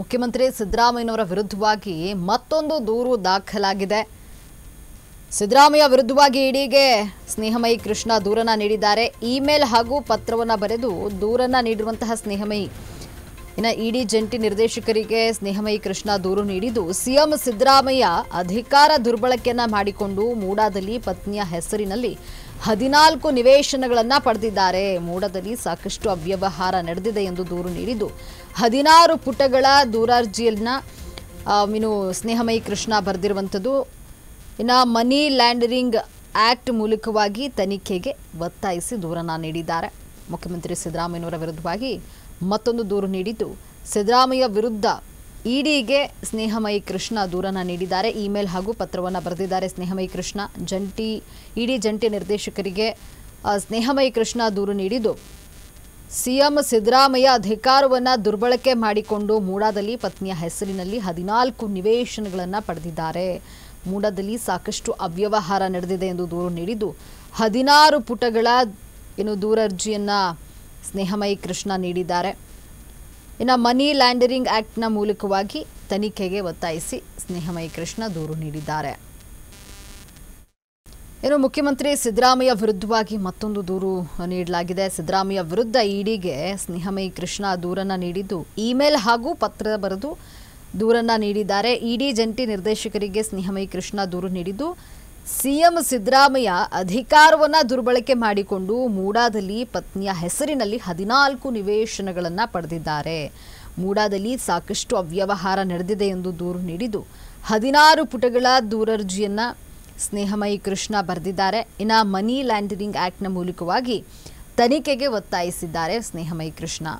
ಮುಖ್ಯಮಂತ್ರಿ ಸಿದ್ದರಾಮಯ್ಯನವರ ವಿರುದ್ಧವಾಗಿ ಮತ್ತೊಂದು ದೂರು ದಾಖಲಾಗಿದೆ ಸಿದ್ದರಾಮಯ್ಯ ವಿರುದ್ಧವಾಗಿ ಇಡೀಗೆ ಸ್ನೇಹಮಯಿ ಕೃಷ್ಣ ದೂರನ ನೀಡಿದ್ದಾರೆ ಇಮೇಲ್ ಹಾಗೂ ಪತ್ರವನ್ನು ಬರೆದು ದೂರನ್ನ ನೀಡಿರುವಂತಹ ಸ್ನೇಹಮಯಿ ಇನ್ನು ಇಡಿ ಜಂಟಿ ನಿರ್ದೇಶಕರಿಗೆ ಸ್ನೇಹಮಯಿ ಕೃಷ್ಣ ದೂರು ನೀಡಿದ್ದು ಸಿಎಂ ಸಿದ್ದರಾಮಯ್ಯ ಅಧಿಕಾರ ದುರ್ಬಳಕೆಯನ್ನ ಮಾಡಿಕೊಂಡು ಮೂಡಾದಲ್ಲಿ ಪತ್ನಿಯ ಹೆಸರಿನಲ್ಲಿ ಹದಿನಾಲ್ಕು ನಿವೇಶನಗಳನ್ನು ಪಡೆದಿದ್ದಾರೆ ಮೂಡದಲ್ಲಿ ಸಾಕಷ್ಟು ಅವ್ಯವಹಾರ ನಡೆದಿದೆ ಎಂದು ದೂರು ನೀಡಿದ್ದು ಹದಿನಾರು ಪುಟಗಳ ದೂರಾರ್ಜಿಯನ್ನ ಮೀನು ಸ್ನೇಹಮಯಿ ಕೃಷ್ಣ ಬರೆದಿರುವಂಥದ್ದು ಇನ್ನು ಮನಿ ಲ್ಯಾಂಡರಿಂಗ್ ಆಕ್ಟ್ ಮೂಲಕವಾಗಿ ತನಿಖೆಗೆ ಒತ್ತಾಯಿಸಿ ದೂರನ ನೀಡಿದ್ದಾರೆ ಮುಖ್ಯಮಂತ್ರಿ ಸಿದ್ದರಾಮಯ್ಯನವರ ವಿರುದ್ಧವಾಗಿ ಮತ್ತೊಂದು ದೂರು ನೀಡಿದ್ದು ಸಿದ್ದರಾಮಯ್ಯ ವಿರುದ್ಧ ಇಡಿಗೆ ಸ್ನೇಹಮಯಿ ಕೃಷ್ಣ ದೂರನ್ನು ನೀಡಿದ್ದಾರೆ ಇಮೇಲ್ ಹಾಗೂ ಪತ್ರವನ್ನು ಬರೆದಿದ್ದಾರೆ ಸ್ನೇಹಮಯಿ ಕೃಷ್ಣ ಜಂಟಿ ಇಡಿ ಜಂಟಿ ನಿರ್ದೇಶಕರಿಗೆ ಸ್ನೇಹಮಯಿ ಕೃಷ್ಣ ದೂರು ನೀಡಿದ್ದು ಸಿಎಂ ಸಿದ್ದರಾಮಯ್ಯ ಅಧಿಕಾರವನ್ನು ದುರ್ಬಳಕೆ ಮಾಡಿಕೊಂಡು ಮೂಡಾದಲ್ಲಿ ಪತ್ನಿಯ ಹೆಸರಿನಲ್ಲಿ ಹದಿನಾಲ್ಕು ನಿವೇಶನಗಳನ್ನು ಪಡೆದಿದ್ದಾರೆ ಮೂಡಾದಲ್ಲಿ ಸಾಕಷ್ಟು ಅವ್ಯವಹಾರ ನಡೆದಿದೆ ಎಂದು ದೂರು ನೀಡಿದ್ದು ಹದಿನಾರು ಪುಟಗಳ ಇನ್ನು ದೂರ ಅರ್ಜಿಯನ್ನು ಸ್ನೇಹಮಯಿ ಕೃಷ್ಣ ನೀಡಿದ್ದಾರೆ ಇನ್ನು ಮನಿ ಲ್ಯಾಂಡರಿಂಗ್ ಆ್ಯಕ್ಟ್ನ ಮೂಲಕವಾಗಿ ತನಿಖೆಗೆ ಒತ್ತಾಯಿಸಿ ಸ್ನೇಹಮಯಿ ಕೃಷ್ಣ ದೂರು ನೀಡಿದ್ದಾರೆ ಇನ್ನು ಮುಖ್ಯಮಂತ್ರಿ ಸಿದ್ದರಾಮಯ್ಯ ವಿರುದ್ಧವಾಗಿ ಮತ್ತೊಂದು ದೂರು ನೀಡಲಾಗಿದೆ ಸಿದ್ದರಾಮಯ್ಯ ವಿರುದ್ಧ ಇಡಿಗೆ ಸ್ನೇಹಮಯಿ ಕೃಷ್ಣ ದೂರನ್ನು ನೀಡಿದ್ದು ಇಮೇಲ್ ಹಾಗೂ ಪತ್ರ ಬರೆದು ದೂರನ್ನು ನೀಡಿದ್ದಾರೆ ಇಡಿ ಜಂಟಿ ನಿರ್ದೇಶಕರಿಗೆ ಸ್ನೇಹಮಯಿ ಕೃಷ್ಣ ದೂರು ನೀಡಿದ್ದು ಸಿಎಂ ಸಿದ್ದರಾಮಯ್ಯ ಅಧಿಕಾರವನ್ನ ದುರ್ಬಳಕೆ ಮಾಡಿಕೊಂಡು ಮೂಡಾದಲ್ಲಿ ಪತ್ನಿಯ ಹೆಸರಿನಲ್ಲಿ ಹದಿನಾಲ್ಕು ನಿವೇಶನಗಳನ್ನು ಪಡೆದಿದ್ದಾರೆ ಮೂಡಾದಲ್ಲಿ ಸಾಕಷ್ಟು ಅವ್ಯವಹಾರ ನಡೆದಿದೆ ಎಂದು ದೂರು ನೀಡಿದ್ದು ಹದಿನಾರು ಪುಟಗಳ ದೂರರ್ಜಿಯನ್ನ ಸ್ನೇಹಮಯಿ ಕೃಷ್ಣ ಬರೆದಿದ್ದಾರೆ ಇನ್ನು ಮನಿ ಲ್ಯಾಂಡರಿಂಗ್ ಆ್ಯಕ್ಟ್ನ ಮೂಲಕವಾಗಿ ತನಿಖೆಗೆ ಒತ್ತಾಯಿಸಿದ್ದಾರೆ ಸ್ನೇಹಮಯಿ ಕೃಷ್ಣ